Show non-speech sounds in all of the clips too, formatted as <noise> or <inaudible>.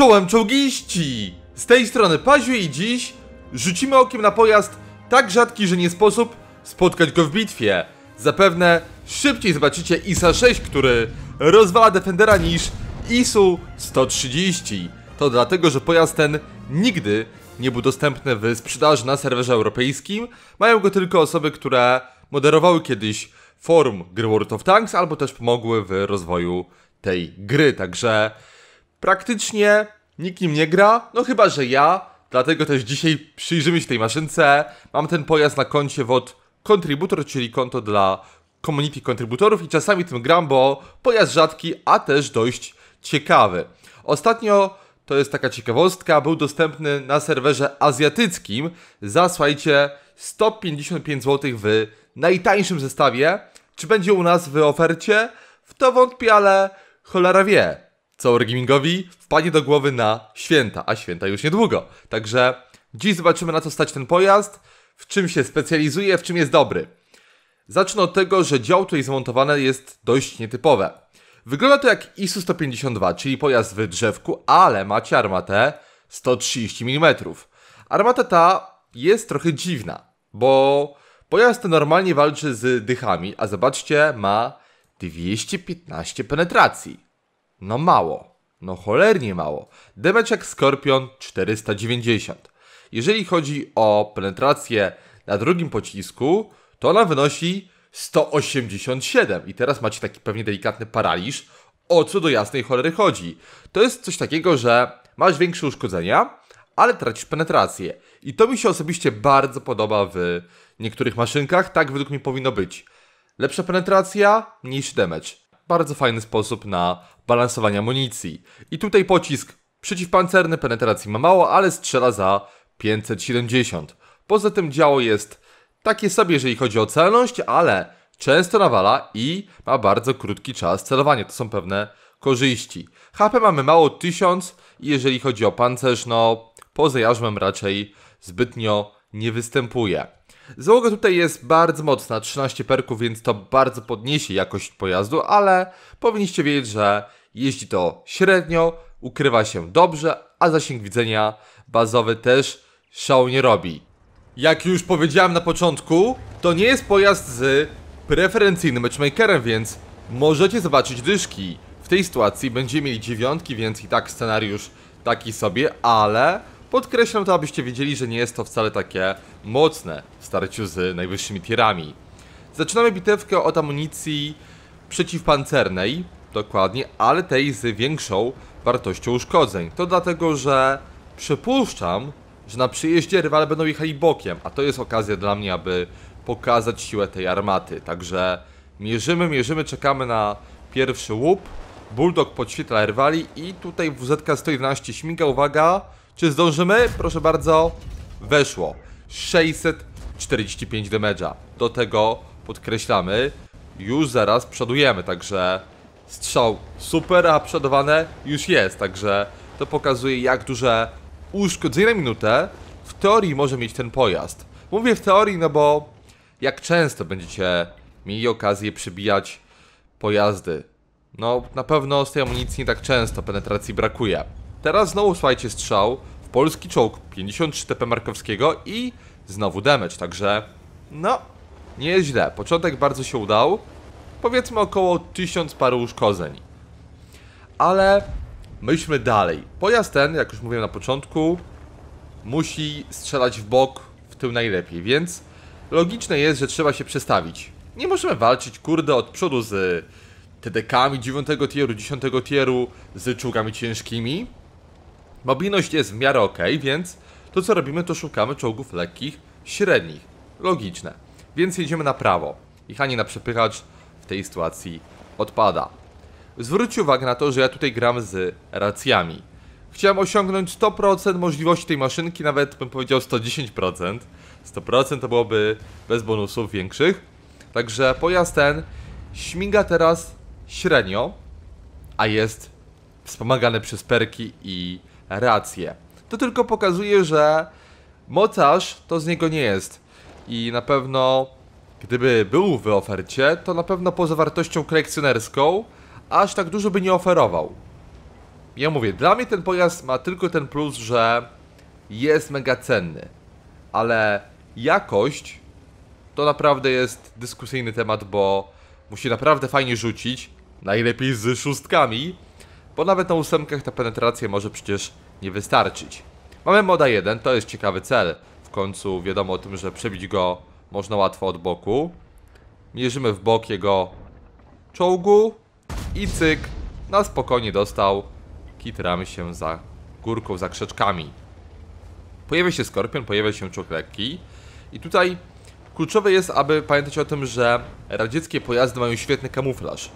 Czołem czołgiści! Z tej strony Paziu i dziś rzucimy okiem na pojazd tak rzadki, że nie sposób spotkać go w bitwie. Zapewne szybciej zobaczycie ISA 6, który rozwala Defendera niż ISU 130. To dlatego, że pojazd ten nigdy nie był dostępny w sprzedaży na serwerze europejskim. Mają go tylko osoby, które moderowały kiedyś forum gry World of Tanks albo też pomogły w rozwoju tej gry. Także praktycznie nikim nie gra, no chyba, że ja, dlatego też dzisiaj przyjrzymy się tej maszynce. Mam ten pojazd na koncie WOD Contributor, czyli konto dla community kontrybutorów i czasami tym gram, bo pojazd rzadki, a też dość ciekawy. Ostatnio, to jest taka ciekawostka, był dostępny na serwerze azjatyckim za, słuchajcie, 155 zł w najtańszym zestawie. Czy będzie u nas w ofercie? W to wątpię, ale cholera wie. Co Wargamingowi wpadnie do głowy na święta, a święta już niedługo. Także dziś zobaczymy na co stać ten pojazd, w czym się specjalizuje, w czym jest dobry. Zacznę od tego, że dział tutaj zamontowane jest dość nietypowe. Wygląda to jak ISU 152, czyli pojazd w drzewku, ale macie armatę 130 mm. Armata ta jest trochę dziwna, bo pojazd ten normalnie walczy z dychami, a zobaczcie, ma 215 penetracji. No mało. No cholernie mało. Demeczek Skorpion 490. Jeżeli chodzi o penetrację na drugim pocisku, to ona wynosi 187. I teraz macie taki pewnie delikatny paraliż. O co do jasnej cholery chodzi? To jest coś takiego, że masz większe uszkodzenia, ale tracisz penetrację. I to mi się osobiście bardzo podoba w niektórych maszynkach. Tak według mnie powinno być. Lepsza penetracja, mniejszy damage. Bardzo fajny sposób na balansowania amunicji. I tutaj pocisk przeciwpancerny, penetracji ma mało, ale strzela za 570. Poza tym działo jest takie sobie, jeżeli chodzi o celność, ale często nawala i ma bardzo krótki czas celowania. To są pewne korzyści. HP mamy mało 1000 i jeżeli chodzi o pancerz, no poza jarzmem raczej zbytnio nie występuje. Załoga tutaj jest bardzo mocna, 13 perków, więc to bardzo podniesie jakość pojazdu, ale powinniście wiedzieć, że jeździ to średnio, ukrywa się dobrze, a zasięg widzenia bazowy też szał nie robi. Jak już powiedziałem na początku, to nie jest pojazd z preferencyjnym matchmakerem, więc możecie zobaczyć dyszki. W tej sytuacji będziemy mieli dziewiątki, więc i tak scenariusz taki sobie, ale podkreślam to, abyście wiedzieli, że nie jest to wcale takie mocne w starciu z najwyższymi tierami. Zaczynamy bitewkę od amunicji przeciwpancernej dokładnie, ale tej z większą wartością uszkodzeń. To dlatego, że przypuszczam, że na przyjeździe rywale będą jechali bokiem, a to jest okazja dla mnie, aby pokazać siłę tej armaty. Także mierzymy, mierzymy, czekamy na pierwszy łup. Bulldog podświetla rywali i tutaj WZK-111 śmiga, uwaga, czy zdążymy? Proszę bardzo, weszło. 645 damage'a. Do tego podkreślamy, już zaraz przodujemy, także strzał super, a przodowane już jest, także to pokazuje jak duże uszkodzenie minutę w teorii może mieć ten pojazd. Mówię w teorii, no bo jak często będziecie mieli okazję przybijać pojazdy? No, na pewno z tej amunicji nie tak często penetracji brakuje. Teraz znowu, słuchajcie, strzał w polski czołg 53 TP Markowskiego i znowu damage, także no, nieźle. Początek bardzo się udał powiedzmy około 1000 paru uszkodzeń. Ale myślmy dalej. Pojazd ten, jak już mówiłem na początku, musi strzelać w bok, w tył najlepiej, więc logiczne jest, że trzeba się przestawić. Nie możemy walczyć, kurde, od przodu z TDK-ami 9 tieru, 10 tieru, z czołgami ciężkimi. Mobilność jest w miarę ok, więc to co robimy, to szukamy czołgów lekkich, średnich. Logiczne. Więc jedziemy na prawo. Jechanie na przepychacz w tej sytuacji odpada. Zwróćcie uwagę na to, że ja tutaj gram z racjami. Chciałem osiągnąć 100% możliwości tej maszynki, nawet bym powiedział 110%. 100% to byłoby bez bonusów większych. Także pojazd ten śmiga teraz średnio, a jest wspomagany przez perki i racje. To tylko pokazuje, że mocarz to z niego nie jest. I na pewno Gdyby był w ofercie, to na pewno poza wartością kolekcjonerską aż tak dużo by nie oferował. Ja mówię, dla mnie ten pojazd ma tylko ten plus, że jest mega cenny, ale jakość to naprawdę jest dyskusyjny temat, bo musi naprawdę fajnie rzucić, najlepiej z szóstkami, bo nawet na ósemkach ta penetracja może przecież nie wystarczyć. Mamy moda 1, to jest ciekawy cel, w końcu wiadomo o tym, że przebić go można łatwo od boku. Mierzymy w bok jego czołgu. I cyk. Na spokojnie dostał. Kitramy się za górką, za krzeczkami. Pojawia się skorpion, pojawia się czołg lekki. I tutaj kluczowe jest, aby pamiętać o tym, że radzieckie pojazdy mają świetny kamuflaż.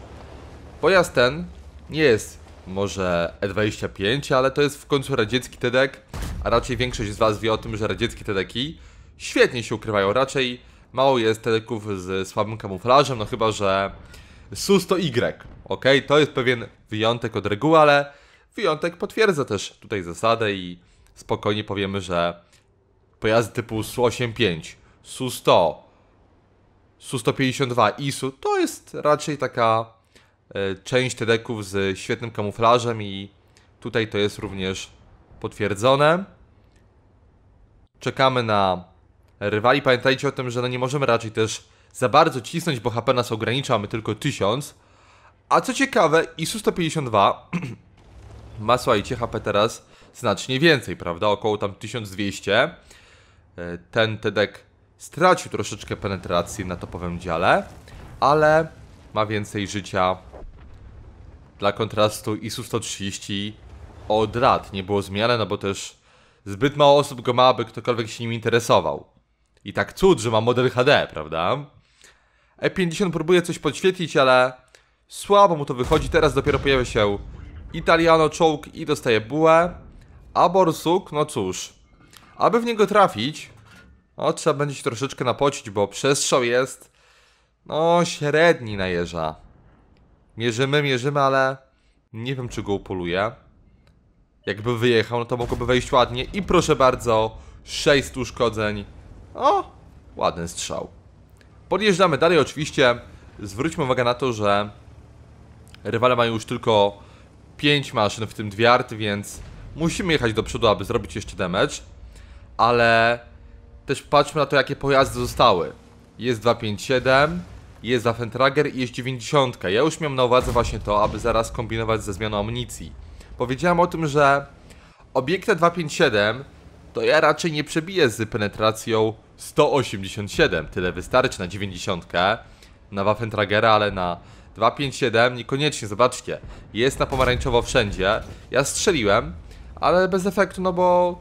Pojazd ten nie jest może E25, ale to jest w końcu radziecki TEDek, a raczej większość z Was wie o tym, że radziecki TEDeki świetnie się ukrywają. Raczej mało jest teleków z słabym kamuflażem, no chyba, że SUS to Y. Ok, to jest pewien wyjątek od reguły, ale wyjątek potwierdza też tutaj zasadę i spokojnie powiemy, że pojazdy typu SU-85, SU-100, SU-152, ISU to jest raczej taka y, część teleków z świetnym kamuflażem i tutaj to jest również potwierdzone. Czekamy na rywali. Pamiętajcie o tym, że no nie możemy raczej też za bardzo cisnąć, bo HP nas ogranicza, mamy tylko 1000. A co ciekawe, ISU 152 <clears throat> ma, słuchajcie, HP teraz znacznie więcej, prawda? Około tam 1200. E, ten Tedek stracił troszeczkę penetracji na topowym dziale, ale ma więcej życia. Dla kontrastu ISU 130 od lat nie było zmiany, no bo też zbyt mało osób go ma, aby ktokolwiek się nim interesował. I tak cud, że ma model HD, prawda? E50 próbuje coś podświetlić, ale słabo mu to wychodzi. Teraz dopiero pojawia się Italiano czołg i dostaje bułę. A Borsuk, no cóż. Aby w niego trafić, no trzeba będzie się troszeczkę napocić, bo przestrzał jest no średni na jeża. Mierzymy, mierzymy, ale nie wiem czy go upoluje. Jakby wyjechał, no to mogłoby wejść ładnie i proszę bardzo, 6 uszkodzeń o, ładny strzał. Podjeżdżamy dalej oczywiście. Zwróćmy uwagę na to, że rywale mają już tylko 5 maszyn, w tym dwie arty, więc musimy jechać do przodu, aby zrobić jeszcze damage. Ale też patrzmy na to, jakie pojazdy zostały. Jest 257, jest Waffentrager i jest 90. Ja już miałem na uwadze właśnie to, aby zaraz kombinować ze zmianą amunicji. Powiedziałem o tym, że obiekta 257 to ja raczej nie przebiję z penetracją 187, tyle wystarczy na 90 na Waffentragera, ale na 257 niekoniecznie, zobaczcie jest na pomarańczowo wszędzie ja strzeliłem, ale bez efektu, no bo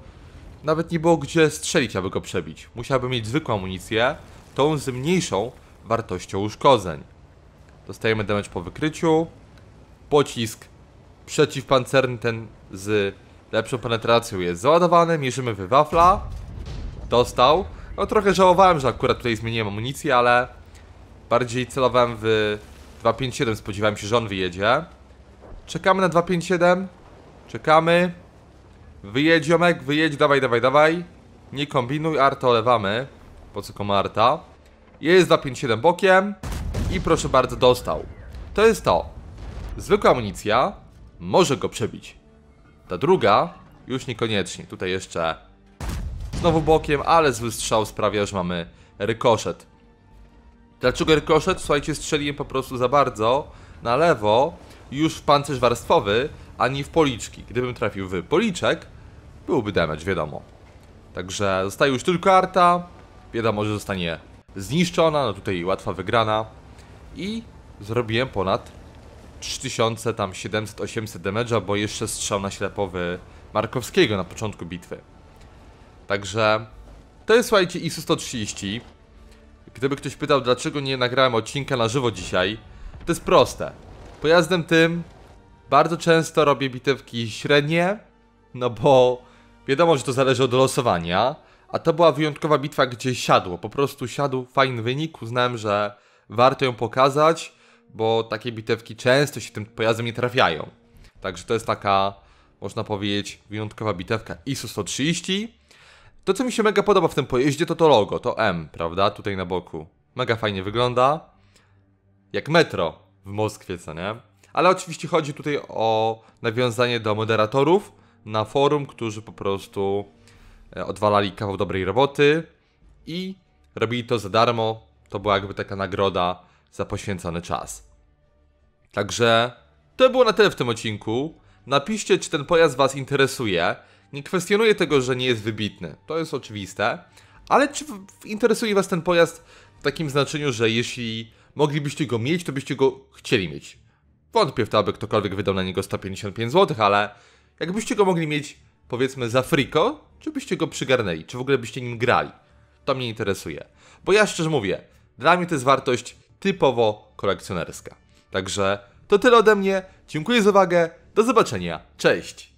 nawet nie było gdzie strzelić, aby go przebić musiałbym mieć zwykłą amunicję, tą z mniejszą wartością uszkodzeń dostajemy damage po wykryciu pocisk przeciwpancerny, ten z lepszą penetracją jest załadowany, mierzymy wywafla dostał no trochę żałowałem, że akurat tutaj zmieniłem amunicję, ale bardziej celowałem w 257, spodziewałem się, że on wyjedzie. Czekamy na 257. Czekamy. Wyjedź, Jomek. wyjedź, dawaj, dawaj, Dawaj. Nie kombinuj, Arta olewamy. Po co komu Arta? Jest 257 bokiem. I proszę bardzo, dostał. To jest to. Zwykła amunicja może go przebić. Ta druga już niekoniecznie. Tutaj jeszcze znowu bokiem, ale zły strzał sprawia, że mamy rykoszet. Dlaczego rykoszet? Słuchajcie, strzeliłem po prostu za bardzo na lewo, już w pancerz warstwowy, ani w policzki. Gdybym trafił w policzek, byłby damage, wiadomo. Także zostaje już tylko arta, wiadomo, że zostanie zniszczona, no tutaj łatwa wygrana. I zrobiłem ponad 3700, tam 700, 800 damage'a, bo jeszcze strzał na ślepowy Markowskiego na początku bitwy. Także to jest, słuchajcie, ISU-130. Gdyby ktoś pytał, dlaczego nie nagrałem odcinka na żywo dzisiaj, to jest proste. Pojazdem tym bardzo często robię bitewki średnie, no bo wiadomo, że to zależy od losowania, a to była wyjątkowa bitwa, gdzie siadło. Po prostu siadł fajny wynik, uznałem, że warto ją pokazać, bo takie bitewki często się tym pojazdem nie trafiają. Także to jest taka, można powiedzieć, wyjątkowa bitewka ISU 130. To, co mi się mega podoba w tym pojeździe, to to logo, to M, prawda? Tutaj na boku. Mega fajnie wygląda. Jak metro w Moskwie, co nie? Ale oczywiście chodzi tutaj o nawiązanie do moderatorów na forum, którzy po prostu e, odwalali kawał dobrej roboty i robili to za darmo. To była jakby taka nagroda za poświęcony czas. Także to było na tyle w tym odcinku. Napiszcie, czy ten pojazd Was interesuje. Nie kwestionuję tego, że nie jest wybitny. To jest oczywiste. Ale czy interesuje Was ten pojazd w takim znaczeniu, że jeśli moglibyście go mieć, to byście go chcieli mieć? Wątpię w to, aby ktokolwiek wydał na niego 155 zł, ale jakbyście go mogli mieć, powiedzmy, za friko, czy byście go przygarnęli? Czy w ogóle byście nim grali? To mnie interesuje. Bo ja szczerze mówię, dla mnie to jest wartość typowo kolekcjonerska. Także to tyle ode mnie. Dziękuję za uwagę. Do zobaczenia. Cześć!